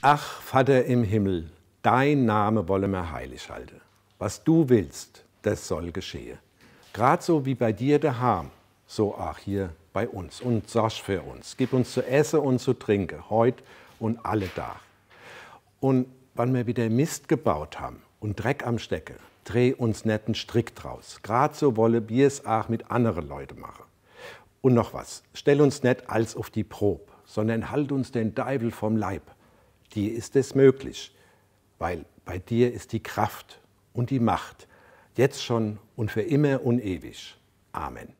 Ach, Vater im Himmel, dein Name wolle mir heilig halten. Was du willst, das soll geschehe. Gerade so wie bei dir der Harm, so auch hier bei uns. Und sorg für uns. Gib uns zu essen und zu trinken, heute und alle da. Und wenn wir wieder Mist gebaut haben und Dreck am Stecke, dreh uns netten Strick draus. Gerade so wolle wir es auch mit anderen Leuten machen. Und noch was, stell uns nicht als auf die Prob, sondern halt uns den Deibel vom Leib. Dir ist es möglich, weil bei dir ist die Kraft und die Macht, jetzt schon und für immer und ewig. Amen.